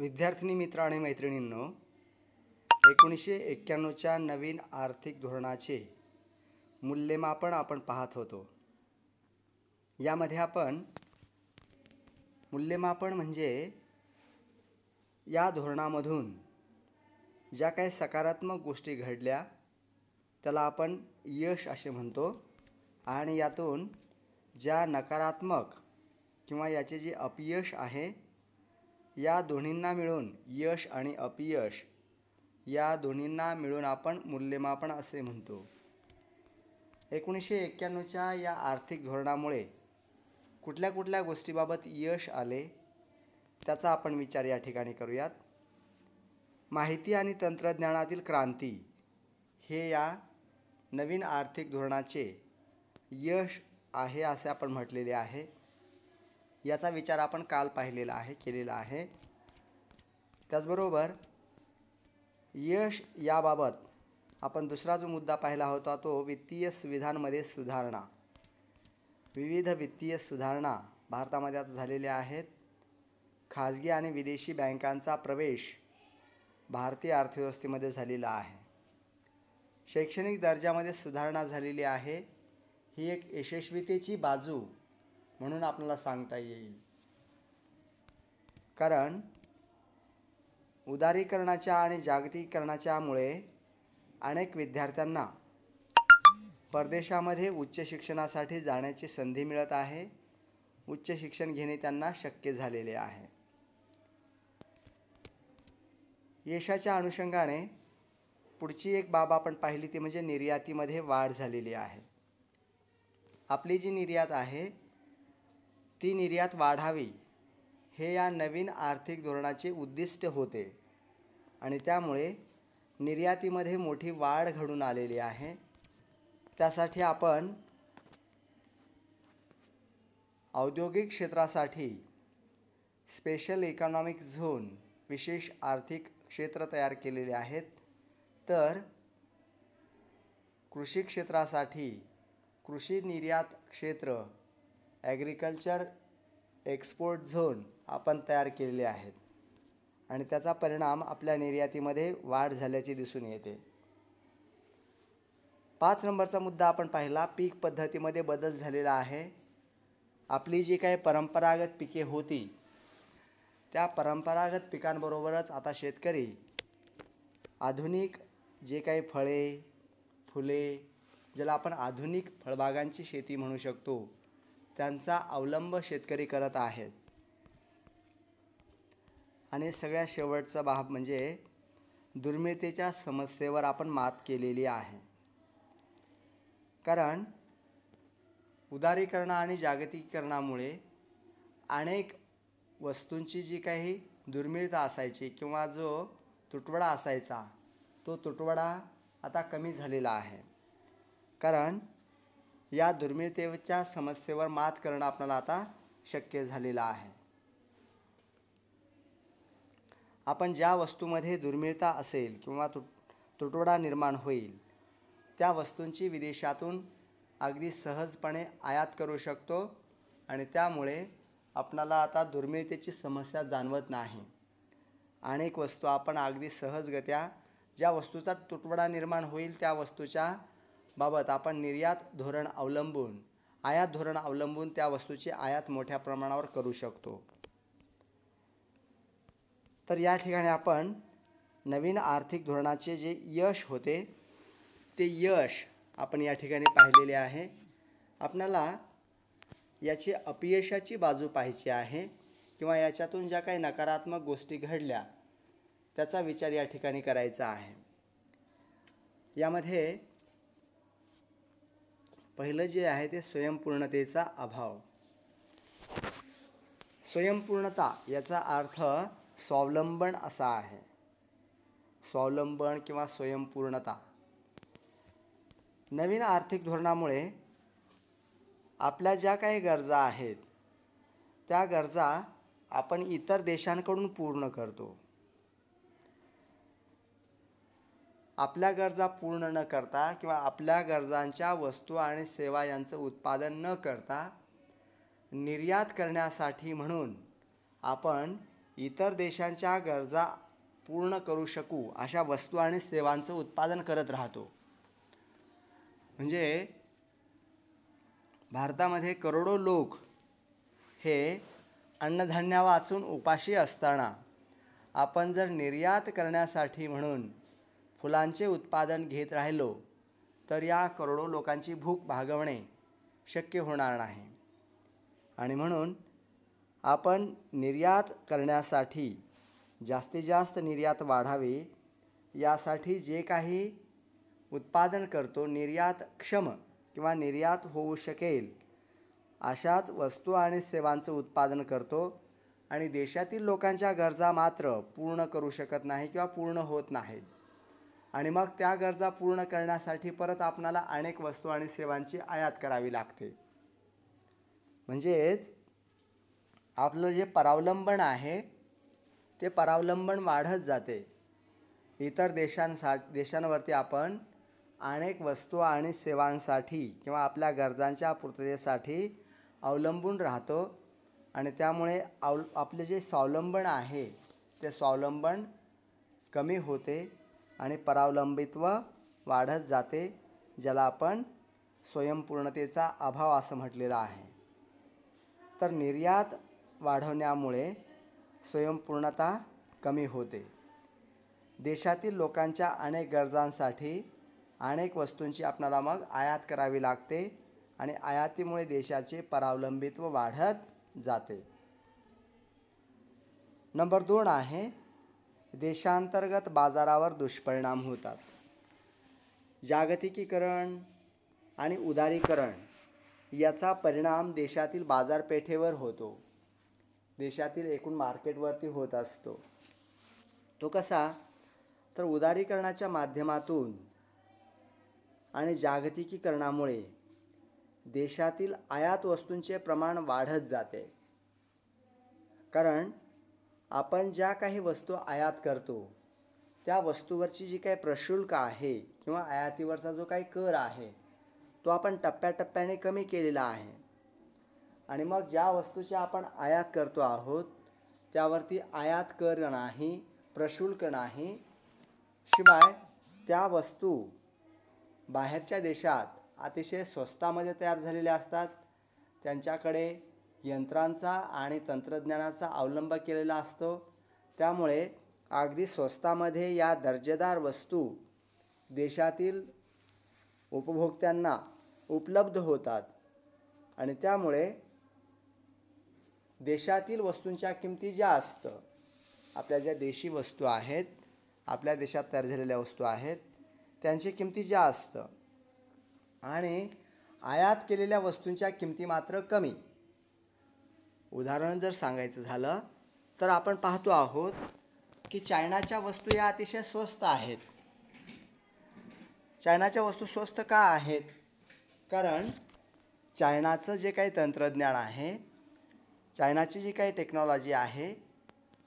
विद्यार्थिनी मित्र आणि मैत्रिणींनो एकोणीसशे एक्क्याण्णवच्या नवीन आर्थिक धोरणाचे मूल्यमापन आपण पाहत होतो यामध्ये आपण मूल्यमापन म्हणजे या धोरणामधून ज्या काही सकारात्मक गोष्टी घडल्या त्याला आपण यश असे म्हणतो आणि यातून ज्या नकारात्मक किंवा याचे जे अपयश आहे या दोन्हींना मिळून यश आणि अपयश या दोन्हींना मिळून आपण मूल्यमापन असे म्हणतो एकोणीसशे एक्क्याण्णवच्या या आर्थिक धोरणामुळे कुठल्या कुठल्या गोष्टीबाबत यश आले त्याचा आपण विचार या ठिकाणी करूयात माहिती आणि तंत्रज्ञानातील क्रांती हे या नवीन आर्थिक धोरणाचे यश आहे असे आपण म्हटलेले आहे याचा विचार आपण काल पाहिलेला आहे केलेला आहे त्याचबरोबर यश याबाबत आपण दुसरा जो मुद्दा पाहिला होता तो वित्तीय सुविधांमध्ये सुधारणा विविध वित्तीय सुधारणा भारतामध्ये आता झालेल्या आहेत खाजगी आणि विदेशी बँकांचा प्रवेश भारतीय अर्थव्यवस्थेमध्ये झालेला आहे शैक्षणिक दर्जामध्ये सुधारणा झालेली आहे ही एक यशस्वीतेची बाजू म्हणून आपल्याला सांगता येईल कारण उदारीकरणाच्या आणि जागतिकीकरणाच्यामुळे अनेक विद्यार्थ्यांना परदेशामध्ये उच्च शिक्षणासाठी जाण्याची संधी मिळत आहे उच्च शिक्षण घेणे त्यांना शक्य झालेले आहे यशाच्या अनुषंगाने पुढची एक बाब आपण पाहिली ती म्हणजे निर्यातीमध्ये वाढ झालेली आहे आपली जी निर्यात आहे ती निर्यात वाढावी हे या नवीन आर्थिक धोरणाचे उद्दिष्ट होते आणि त्यामुळे निर्यातीमध्ये मोठी वाढ घडून आलेली आहे त्यासाठी आपण औद्योगिक क्षेत्रासाठी स्पेशल इकॉनॉमिक झोन विशेष आर्थिक क्षेत्र तयार केलेले आहेत तर कृषी क्षेत्रासाठी कृषी निर्यात क्षेत्र ॲग्रिकल्चर एक्सपोर्ट झोन आपण तयार केलेले आहेत आणि त्याचा परिणाम आपल्या निर्यातीमध्ये वाढ झाल्याचे दिसून येते पाच नंबरचा मुद्दा आपण पाहिला पीक पद्धतीमध्ये बदल झालेला आहे आपली जी काही परंपरागत पिके होती त्या परंपरागत पिकांबरोबरच आता शेतकरी आधुनिक जे काही फळे फुले ज्याला आपण आधुनिक फळबागांची शेती म्हणू शकतो त्यांचा अवलंब शेतकरी करत आहेत आणि सगळ्यात शेवटचा भाग म्हणजे दुर्मिळतेच्या समस्येवर आपण मात केलेली आहे कारण उदारीकरणा आणि जागतिकीकरणामुळे अनेक वस्तूंची जी काही दुर्मिळता असायची किंवा जो तुटवडा असायचा तो तुटवडा आता कमी झालेला आहे कारण या दुर्मिळतेच्या समस्येवर मात करणं आपल्याला आता शक्य झालेलं आहे आपण ज्या वस्तूमध्ये दुर्मिळता असेल किंवा तुट तुटवडा निर्माण होईल त्या वस्तूंची विदेशातून अगदी सहजपणे आयात करू शकतो आणि त्यामुळे आपणाला आता दुर्मिळतेची समस्या जाणवत नाही अनेक वस्तू आपण अगदी सहजगत्या ज्या वस्तूचा तुटवडा निर्माण होईल त्या वस्तूच्या बाबत आपण निर्यात धोरण अवलंबून आयात धोरण अवलंबून त्या वस्तूची आयात मोठ्या प्रमाणावर करू शकतो तर या ठिकाणी आपण नवीन आर्थिक धोरणाचे जे यश होते ते यश आपण या ठिकाणी पाहिलेले आहे आपणाला याची अपयशाची बाजू पाहिजे आहे किंवा याच्यातून ज्या काही नकारात्मक गोष्टी घडल्या त्याचा विचार या ठिकाणी करायचा आहे यामध्ये पहिलं जे आहे ते स्वयंपूर्णतेचा अभाव स्वयंपूर्णता याचा अर्थ स्वावलंबन असा आहे स्वावलंबन किंवा स्वयंपूर्णता नवीन आर्थिक धोरणामुळे आपल्या ज्या काही गरजा आहेत त्या गरजा आपण इतर देशांकडून पूर्ण करतो आपल्या गरजा पूर्ण न करता किंवा आपल्या गरजांच्या वस्तू आणि सेवा यांचं उत्पादन न करता निर्यात करण्यासाठी म्हणून आपण इतर देशांच्या गरजा पूर्ण करू शकू अशा वस्तू आणि सेवांचं उत्पादन करत राहतो म्हणजे भारतामध्ये करोडो लोक हे अन्नधान्या वाचून उपाशी असताना आपण जर निर्यात करण्यासाठी म्हणून फुलांचे उत्पादन घेत राहिलो तर या करोडो लोकांची भूक भागवणे शक्य होणार नाही आणि म्हणून आपण निर्यात करण्यासाठी जास्तीत जास्त निर्यात वाढावी यासाठी जे काही उत्पादन करतो निर्यातक्षम किंवा निर्यात होऊ शकेल अशाच वस्तू आणि सेवांचं उत्पादन करतो आणि देशातील लोकांच्या गरजा मात्र पूर्ण करू शकत नाही किंवा पूर्ण होत नाहीत आणि मग त्या गरजा पूर्ण करण्यासाठी परत आपणाला अनेक वस्तू आणि सेवांची आयात करावी लागते म्हणजेच आपलं जे परावलंबन आहे ते परावलंबन वाढत जाते इतर देशांसा देशांवरती आपण अनेक वस्तू आणि सेवांसाठी किंवा आपल्या गरजांच्या पूर्ततेसाठी अवलंबून राहतो आणि त्यामुळे अव आपले जे स्वावलंबन आहे ते स्वावलंबन कमी होते आणि परावलंबित्व वाढत जाते ज्याला आपण स्वयंपूर्णतेचा अभाव असं म्हटलेला आहे तर निर्यात वाढवण्यामुळे स्वयंपूर्णता कमी होते देशातील लोकांच्या अनेक गरजांसाठी अनेक वस्तूंची आपणाला मग आयात करावी लागते आणि आयातीमुळे देशाचे परावलंबित्व वाढत जाते नंबर दोन आहे देशांतर्गत बाजारावर दुष्परिणाम होतात जागतिकीकरण आणि उदारीकरण याचा परिणाम देशातील बाजारपेठेवर होतो देशातील एकूण मार्केटवरती होत असतो तो कसा तर उदारीकरणाच्या माध्यमातून आणि जागतिकीकरणामुळे देशातील आयात वस्तूंचे प्रमाण वाढत जाते कारण आपण ज्या काही वस्तू आयात करतो त्या वस्तूवरची जी काही प्रशुल्क आहे किंवा आयातीवरचा जो काही कर आहे तो आपण टप्प्याटप्प्याने कमी केलेला आहे आणि मग ज्या वस्तूची आपण आयात करतो आहोत त्यावरती आयात कर नाही प्रशुल्क नाही शिवाय त्या वस्तू बाहेरच्या देशात अतिशय स्वस्तामध्ये तयार झालेल्या असतात त्यांच्याकडे यंत्रांचा आणि तंत्रज्ञानाचा अवलंब केलेला असतो त्यामुळे अगदी स्वस्तामध्ये या दर्जेदार वस्तू देशातील उपभोक्त्यांना उपलब्ध होतात आणि त्यामुळे देशातील वस्तूंच्या किमती ज्या असतं आपल्या ज्या देशी वस्तू आहेत आपल्या देशात तयार झालेल्या वस्तू आहेत त्यांची किमती ज्या असतं आणि आयात केलेल्या वस्तूंच्या किमती मात्र कमी उदाहरण जर सांगायचं झालं तर आपण पाहतो आहोत की चायनाच्या वस्तू या अतिशय स्वस्त आहेत चायनाच्या वस्तू स्वस्त का आहेत कारण चायनाचं जे काही तंत्रज्ञान आहे चायनाची जी काही टेक्नॉलॉजी आहे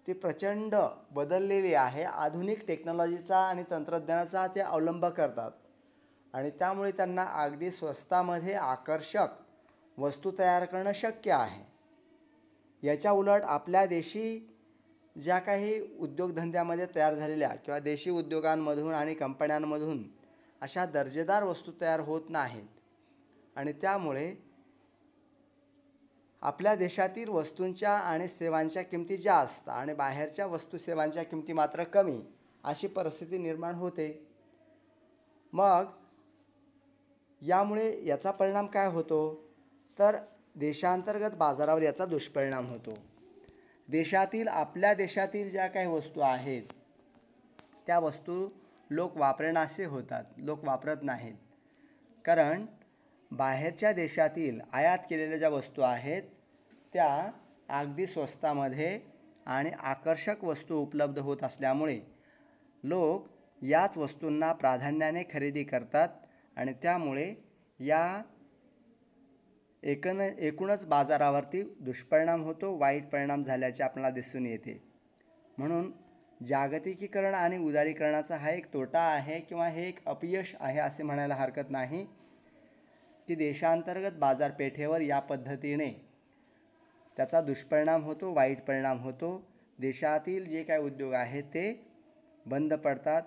ती प्रचंड बदललेली आहे आधुनिक टेक्नॉलॉजीचा आणि तंत्रज्ञानाचा ते अवलंब करतात आणि त्यामुळे त्यांना अगदी स्वस्तामध्ये आकर्षक वस्तू तयार करणं शक्य आहे याच्या उलट आपल्या देशी ज्या काही उद्योगधंद्यामध्ये तयार झालेल्या किंवा देशी उद्योगांमधून आणि कंपन्यांमधून अशा दर्जेदार वस्तू तयार होत नाहीत आणि त्यामुळे आपल्या देशातील वस्तूंच्या आणि सेवांच्या किमती जास्त आणि बाहेरच्या वस्तू सेवांच्या किमती मात्र कमी अशी परिस्थिती निर्माण होते मग यामुळे याचा परिणाम काय होतो तर देशांतर्गत बाजारावर याचा दुष्परिणाम होतो देशातील आपल्या देशातील ज्या काही वस्तू आहेत त्या वस्तू लोक वापरणासे होतात लोक वापरत नाहीत कारण बाहेरच्या देशातील आयात केलेल्या ज्या वस्तू आहेत त्या अगदी स्वस्तामध्ये आणि आकर्षक वस्तू उपलब्ध होत असल्यामुळे लोक याच वस्तूंना प्राधान्याने खरेदी करतात आणि त्यामुळे या एकन एकूणच बाजारावरती दुष्परिणाम होतो वाईट परिणाम झाल्याचे आपल्याला दिसून येते म्हणून जागतिकीकरण आणि उदारीकरणाचा हा एक तोटा आहे किंवा हे एक अपयश आहे असे म्हणायला हरकत नाही की देशांतर्गत बाजारपेठेवर या पद्धतीने त्याचा दुष्परिणाम होतो वाईट परिणाम होतो देशातील जे काही उद्योग आहेत ते बंद पडतात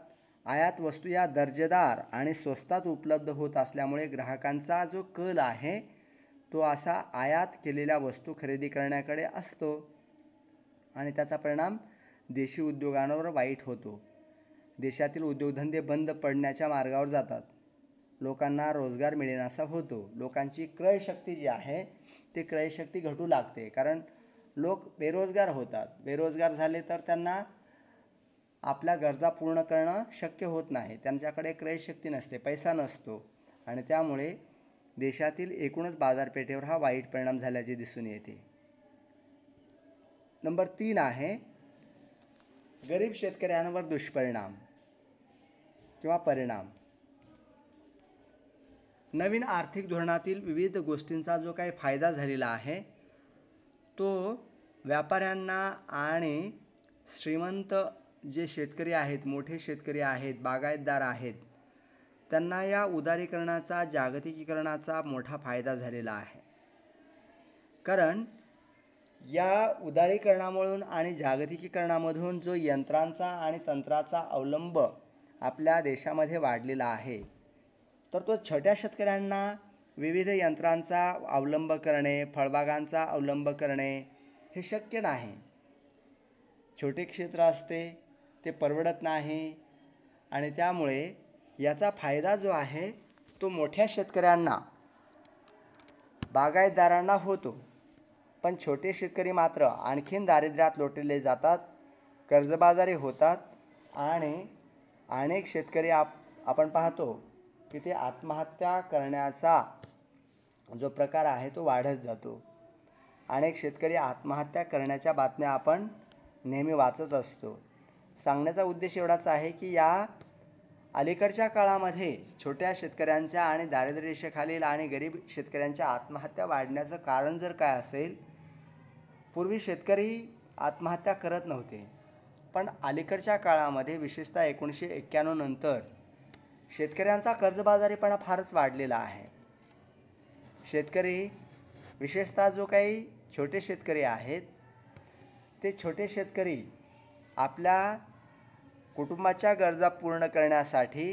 आयात वस्तू या दर्जेदार आणि स्वस्तात उपलब्ध होत असल्यामुळे ग्राहकांचा जो कल आहे तो असा आयात केलेल्या वस्तू खरेदी करण्याकडे असतो आणि त्याचा परिणाम देशी उद्योगांवर वाईट होतो देशातील उद्योगधंदे बंद पडण्याच्या मार्गावर जातात लोकांना रोजगार मिळेनासा होतो लोकांची क्रयशक्ती जी आहे ती क्रयशक्ती घटू लागते कारण लोक बेरोजगार होतात बेरोजगार झाले तर त्यांना आपल्या गरजा पूर्ण करणं शक्य होत नाही त्यांच्याकडे क्रयशक्ती नसते पैसा नसतो आणि त्यामुळे देशातील एकूणच बाजारपेठेवर हा वाईट परिणाम झाल्याचे दिसून येते नंबर तीन आहे गरीब शेतकऱ्यांवर दुष्परिणाम किंवा परिणाम नवीन आर्थिक धोरणातील विविध गोष्टींचा जो काही फायदा झालेला आहे तो व्यापाऱ्यांना आणि श्रीमंत जे शेतकरी आहेत मोठे शेतकरी आहेत बागायतदार आहेत त्यांना या उदारीकरणाचा जागतिकीकरणाचा मोठा फायदा झालेला आहे कारण या उदारीकरणामधून आणि जागतिकीकरणामधून जो यंत्रांचा आणि तंत्राचा अवलंब आपल्या देशामध्ये वाढलेला आहे तर तो छोट्या शेतकऱ्यांना विविध यंत्रांचा अवलंब करणे फळबागांचा अवलंब करणे हे शक्य नाही छोटे क्षेत्र असते ते परवडत नाही आणि त्यामुळे याचा फायदा जो आहे तो मोठ्या शेतकऱ्यांना बागायतदारांना होतो पण छोटे शेतकरी मात्र आणखीन दारिद्र्यात लोटले जातात कर्जबाजारी होतात आणि अनेक शेतकरी आप आपण पाहतो की ते आत्महत्या करण्याचा जो प्रकार आहे तो वाढत जातो अनेक शेतकरी आत्महत्या करण्याच्या बातम्या आपण नेहमी वाचत असतो सांगण्याचा उद्देश एवढाच आहे की या अलीकडच्या काळामध्ये छोट्या शेतकऱ्यांच्या आणि दारिद्र्यरेषेखालील आणि गरीब शेतकऱ्यांच्या आत्महत्या वाढण्याचं कारण जर काय असेल पूर्वी शेतकरी आत्महत्या करत नव्हते पण अलीकडच्या काळामध्ये विशेषतः एकोणीसशे एक्क्याण्णव नंतर शेतकऱ्यांचा कर्जबाजारीपणा फारच वाढलेला आहे शेतकरी विशेषतः जो काही छोटे शेतकरी आहेत ते छोटे शेतकरी आपल्या कुटुंबाच्या गरजा पूर्ण करण्यासाठी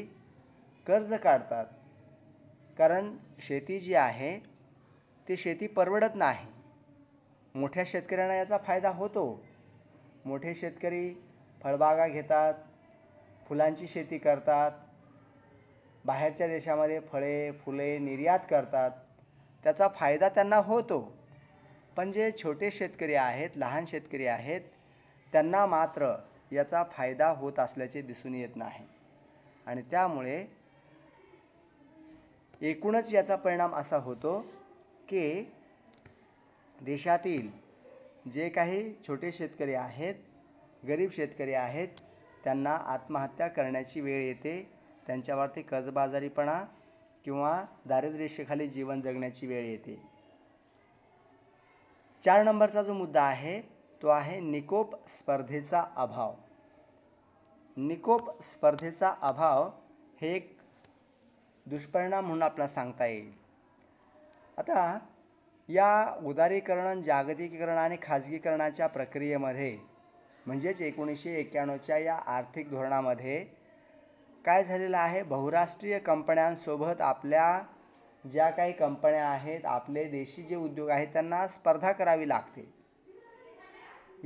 कर्ज काढतात कारण शेती जी आहे ती शेती परवडत नाही मोठ्या शेतकऱ्यांना याचा फायदा होतो मोठे शेतकरी फळबागा घेतात फुलांची शेती करतात बाहेरच्या देशामध्ये फळे फुले निर्यात करतात त्याचा फायदा त्यांना होतो पण जे छोटे शेतकरी आहेत लहान शेतकरी आहेत त्यांना मात्र याचा फायदा होत असल्याचे दिसून येत नाही आणि त्यामुळे एकूणच याचा परिणाम असा होतो की देशातील जे काही छोटे शेतकरी आहेत गरीब शेतकरी आहेत त्यांना आत्महत्या करण्याची वेळ येते त्यांच्यावरती कर्जबाजारीपणा किंवा दारिद्र्यरेषेखाली जीवन जगण्याची वेळ येते चार नंबरचा जो मुद्दा आहे तो आहे निकोप स्पर्धेचा अभाव निकोप स्पर्धेचा अभाव हे एक दुष्परिणाम म्हणून आपल्याला सांगता येईल आता या उदारीकरण जागतिकीकरण आणि खाजगीकरणाच्या प्रक्रियेमध्ये म्हणजेच एकोणीसशे एक्क्याण्णवच्या या आर्थिक धोरणामध्ये काय झालेलं आहे बहुराष्ट्रीय कंपन्यांसोबत आपल्या ज्या काही कंपन्या आहेत आपले देशी जे उद्योग आहेत त्यांना स्पर्धा करावी लागते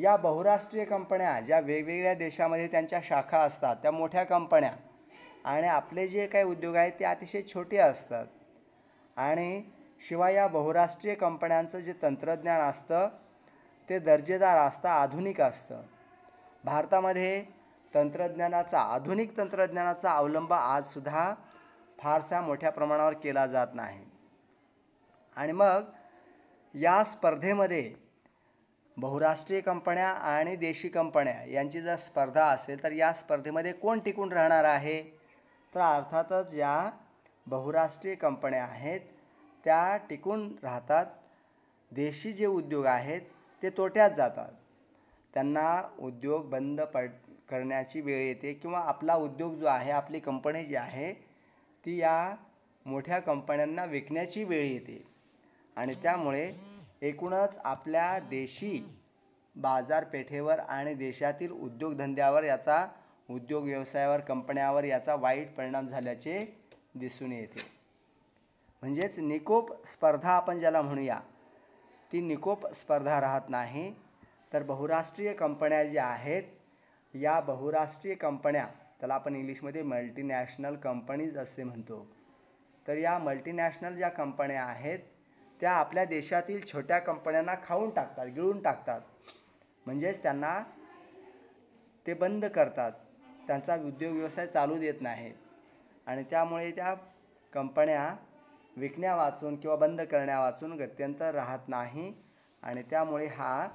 या बहुराष्ट्रीय कंपन्या ज्या वेगवेगळ्या देशामध्ये त्यांच्या शाखा असतात त्या मोठ्या कंपन्या आणि आपले जे काही उद्योग आहेत ते अतिशय छोटे असतात आणि शिवाय या बहुराष्ट्रीय कंपन्यांचं जे तंत्रज्ञान असतं ते दर्जेदार असतं आधुनिक असतं भारतामध्ये तंत्रज्ञानाचा आधुनिक तंत्रज्ञानाचा अवलंब आजसुद्धा फारसा मोठ्या प्रमाणावर केला जात नाही आणि मग या स्पर्धेमध्ये बहुराष्ट्रीय कंपन्या आणि देशी कंपन्या यांची जर स्पर्धा असेल तर या स्पर्धेमध्ये कोण टिकून राहणार आहे तर अर्थातच ज्या बहुराष्ट्रीय कंपन्या आहेत त्या टिकून राहतात देशी जे उद्योग आहेत ते तोट्यात जातात त्यांना उद्योग बंद पड करण्याची वेळ येते किंवा आपला उद्योग जो आहे आपली कंपनी जी आहे ती या मोठ्या कंपन्यांना विकण्याची वेळ येते आणि त्यामुळे एकूणच आपल्या देशी बाजारपेठेवर आणि देशातील उद्योगधंद्यावर याचा उद्योग व्यवसायावर कंपन्यावर याचा वाईट परिणाम झाल्याचे दिसून येते म्हणजेच निकोप स्पर्धा आपण ज्याला म्हणूया ती निकोप स्पर्धा राहत नाही तर बहुराष्ट्रीय कंपन्या ज्या आहेत या बहुराष्ट्रीय कंपन्या त्याला आपण इंग्लिशमध्ये मल्टीनॅशनल कंपनीज असे म्हणतो तर या मल्टीनॅशनल ज्या कंपन्या आहेत त्या आपल्या देशातील छोट्या कंपन्यांना खाऊन टाकतात गिळून टाकतात म्हणजेच त्यांना ते बंद करतात त्यांचा उद्योग व्यवसाय चालू देत नाही आणि त्यामुळे त्या कंपन्या विकण्या वाचून किंवा बंद करण्या वाचून गत्यंतर राहत नाही आणि त्यामुळे हा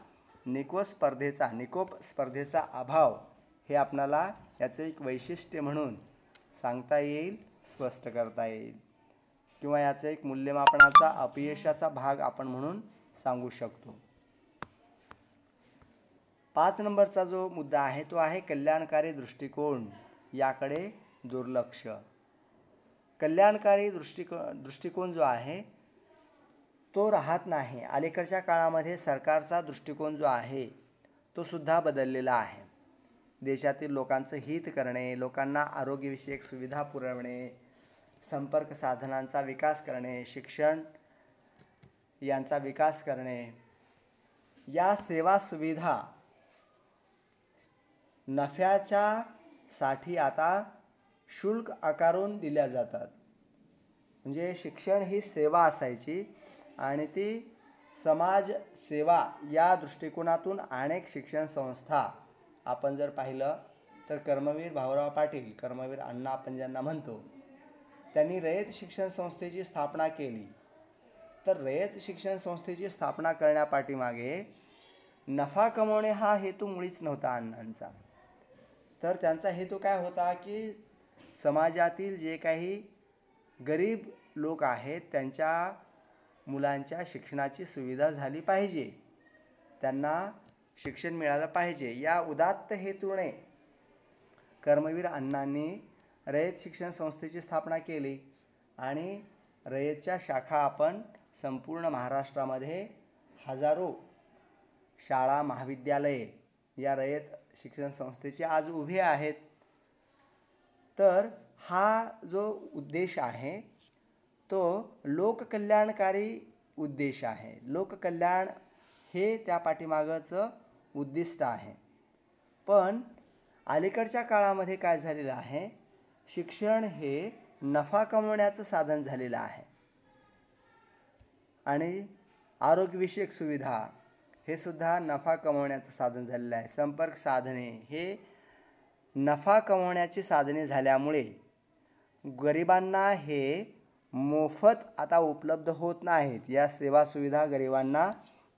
निको स्पर्धेचा निकोप स्पर्धेचा अभाव हे आपणाला याचं एक वैशिष्ट्य म्हणून सांगता येईल स्पष्ट करता येईल किंवा याचा एक मूल्यमापनाचा अपयशाचा भाग आपण म्हणून सांगू शकतो पाच नंबरचा जो मुद्दा आहे तो आहे कल्याणकारी दृष्टिकोन याकडे दुर्लक्ष कल्याणकारी दृष्टिको दृष्टिकोन जो आहे तो राहत नाही अलीकडच्या काळामध्ये सरकारचा दृष्टिकोन जो आहे तो सुद्धा बदललेला आहे देशातील लोकांचं हित करणे लोकांना आरोग्यविषयक सुविधा पुरवणे संपर्क साधनांचा विकास करणे शिक्षण यांचा विकास करणे या सेवा सुविधा नफ्याच्या साठी आता शुल्क आकारून दिल्या जातात म्हणजे शिक्षण ही सेवा असायची आणि ती समाज सेवा या दृष्टिकोनातून अनेक शिक्षण संस्था आपण जर पाहिलं तर कर्मवीर भाऊराव पाटील कर्मवीर अण्णा आपण ज्यांना म्हणतो त्यांनी रयत शिक्षण संस्थेची स्थापना केली तर रयत शिक्षण संस्थेची स्थापना करण्यापाठीमागे नफा कमवणे हा हेतू मुळीच नव्हता अण्णांचा तर त्यांचा हेतू काय होता की समाजातील जे काही गरीब लोक आहेत त्यांच्या मुलांच्या शिक्षणाची सुविधा झाली पाहिजे त्यांना शिक्षण मिळालं पाहिजे या उदात्त हेतूने कर्मवीर अण्णांनी रयत शिक्षण संस्थेची स्थापना केली आणि रयतच्या शाखा आपण संपूर्ण महाराष्ट्रामध्ये हजारो शाळा महाविद्यालये या रयत शिक्षण संस्थेचे आज उभे आहेत तर हा जो उद्देश आहे तो लोककल्याणकारी उद्देश आहे लोककल्याण हे त्या पाठीमागचं उद्दिष्ट आहे पण अलीकडच्या काळामध्ये काय झालेलं आहे शिक्षण हे नफा कमवण्याचं साधन झालेलं आहे आणि आरोग्यविषयक सुविधा हे सुद्धा नफा कमवण्याचं साधन झालेलं आहे संपर्क साधने हे नफा कमवण्याची साधने झाल्यामुळे गरिबांना हे मोफत आता उपलब्ध होत नाहीत या सेवा सुविधा गरिबांना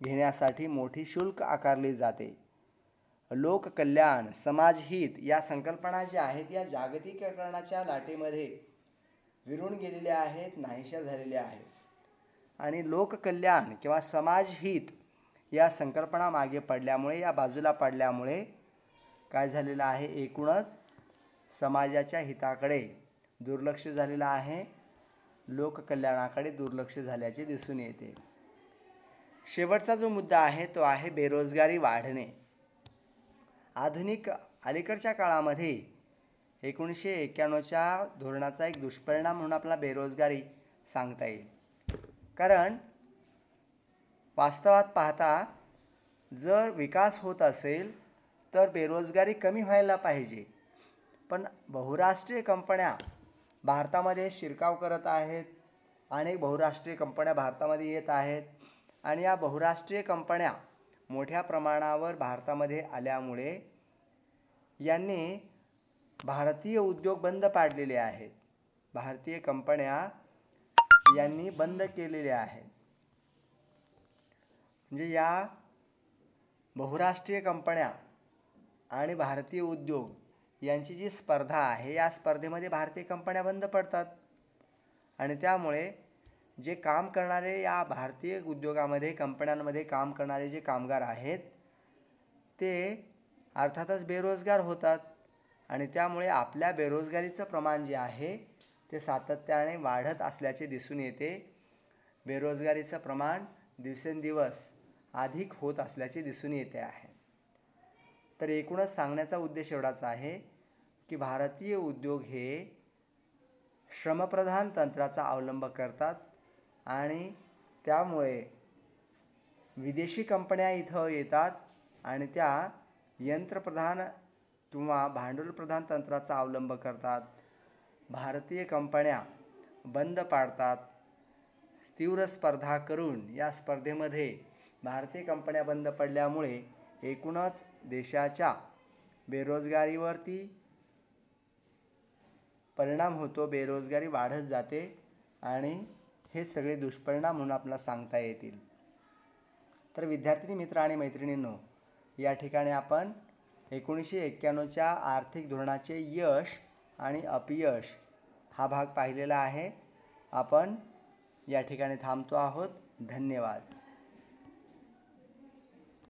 घेण्यासाठी मोठी शुल्क आकारली जाते लोककल्याण समाजहित या संकल्पना ज्या आहेत या जागतिकीकरणाच्या लाटेमध्ये विरून गेलेल्या आहेत नाहीशा झालेल्या आहेत आणि लोककल्याण किंवा समाजहित या संकल्पना मागे पडल्यामुळे या बाजूला पडल्यामुळे काय झालेलं आहे एकूणच समाजाच्या हिताकडे दुर्लक्ष झालेला आहे लोककल्याणाकडे दुर्लक्ष झाल्याचे दिसून येते शेवटचा जो मुद्दा आहे तो आहे बेरोजगारी वाढणे आधुनिक अलीकडच्या काळामध्ये एकोणीसशे एक्क्याण्णवच्या धोरणाचा एक दुष्परिणाम म्हणून आपला बेरोजगारी सांगता येईल कारण वास्तवात पाहता जर विकास होत असेल तर बेरोजगारी कमी व्हायला पाहिजे पण बहुराष्ट्रीय कंपन्या भारतामध्ये शिरकाव करत आहेत अनेक बहुराष्ट्रीय कंपन्या भारतामध्ये येत आहेत आणि या बहुराष्ट्रीय कंपन्या मोठ्या प्रमाणावर भारतामध्ये आल्यामुळे यांनी भारतीय उद्योग बंद पाडलेले आहेत भारतीय कंपन्या यांनी बंद केलेल्या आहेत म्हणजे या बहुराष्ट्रीय कंपन्या आणि भारतीय उद्योग यांची जी स्पर्धा आहे या स्पर्धेमध्ये भारतीय कंपन्या बंद पडतात आणि त्यामुळे जे काम करणारे या भारतीय उद्योगामध्ये कंपन्यांमध्ये काम करणारे जे कामगार आहेत ते अर्थातच बेरोजगार होतात आणि त्यामुळे आपल्या बेरोजगारीचं प्रमाण जे आहे ते सातत्याने वाढत असल्याचे दिसून येते बेरोजगारीचं प्रमाण दिवसेंदिवस अधिक होत असल्याचे दिसून येते आहे तर एकूणच सांगण्याचा उद्देश एवढाच आहे की भारतीय उद्योग हे श्रमप्रधान तंत्राचा अवलंब करतात आणि त्यामुळे विदेशी कंपन्या इथं येतात आणि त्या यंत्रप्रधान किंवा भांडवलप्रधान तंत्राचा अवलंब करतात भारतीय कंपन्या बंद पाडतात तीव्र स्पर्धा करून या स्पर्धेमध्ये भारतीय कंपन्या बंद पडल्यामुळे एकूणच देशाच्या बेरोजगारीवरती परिणाम होतो बेरोजगारी वाढत जाते आणि हे सगळे दुष्परिणाम म्हणून आपल्याला सांगता येतील तर विद्यार्थी मित्र आणि मैत्रिणींनो या ठिकाणी आपण एकोणीसशे एक्क्याण्णवच्या आर्थिक धोरणाचे यश आणि अपयश हा भाग पाहिलेला आहे आपण या ठिकाणी थांबतो आहोत धन्यवाद